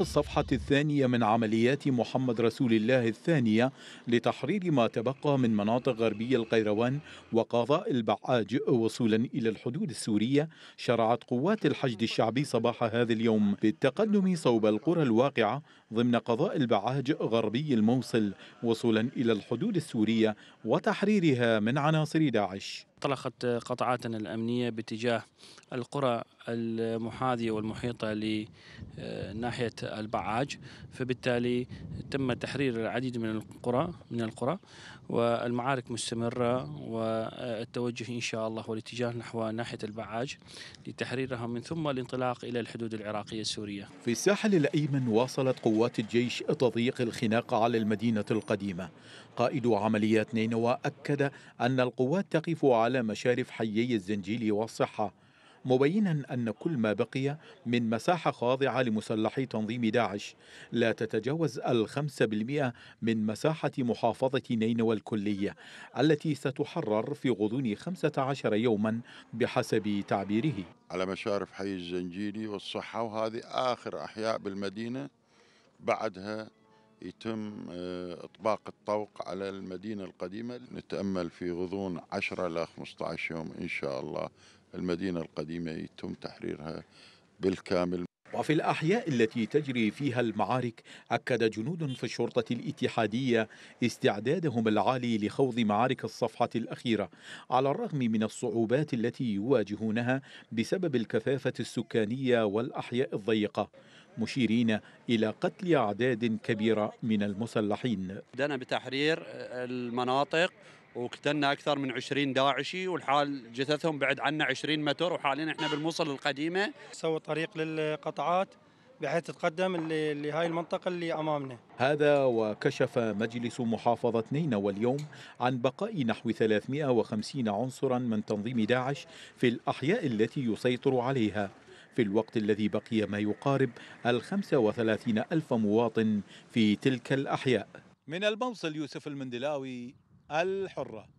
الصفحة الثانية من عمليات محمد رسول الله الثانية لتحرير ما تبقى من مناطق غربية القيروان وقضاء البعاج وصولا إلى الحدود السورية شرعت قوات الحشد الشعبي صباح هذا اليوم بالتقدم صوب القرى الواقعة ضمن قضاء البعاج غربي الموصل وصولا إلى الحدود السورية وتحريرها من عناصر داعش انطلقت قطعاتنا الأمنية باتجاه القرى المحاذية والمحيطة لناحية آه، البعاج فبالتالي تم تحرير العديد من القرى من القرى والمعارك مستمرة والتوجه إن شاء الله والاتجاه نحو ناحية البعاج لتحريرها من ثم الانطلاق إلى الحدود العراقية السورية في الساحل الأيمن واصلت قوات الجيش تضييق الخناق على المدينة القديمة قائد عمليات نينوى أكد أن القوات تقف على على مشارف حيي الزنجيل والصحة مبينا أن كل ما بقي من مساحة خاضعة لمسلحي تنظيم داعش لا تتجاوز الخمسة بالمئة من مساحة محافظة نينوى الكلية التي ستحرر في غضون 15 يوما بحسب تعبيره على مشارف حي الزنجيلي والصحة وهذه آخر أحياء بالمدينة بعدها يتم آه، إطباق الطوق على المدينة القديمة نتأمل في غضون 10 إلى 15 يوم إن شاء الله المدينة القديمة يتم تحريرها بالكامل وفي الأحياء التي تجري فيها المعارك أكد جنود في الشرطة الاتحادية استعدادهم العالي لخوض معارك الصفحة الأخيرة على الرغم من الصعوبات التي يواجهونها بسبب الكثافة السكانية والأحياء الضيقة مشيرين إلى قتل أعداد كبيرة من المسلحين بدأنا بتحرير المناطق وقتلنا أكثر من 20 داعشي والحال جثثهم بعد عنا 20 متر وحاليا احنا بالموصل القديمة سووا طريق للقطعات بحيث تتقدم لهاي المنطقة اللي أمامنا هذا وكشف مجلس محافظة نينوى اليوم عن بقاء نحو 350 عنصرا من تنظيم داعش في الأحياء التي يسيطر عليها في الوقت الذي بقي ما يقارب الخمسة وثلاثين ألف مواطن في تلك الأحياء من الموصل يوسف المندلاوي الحرة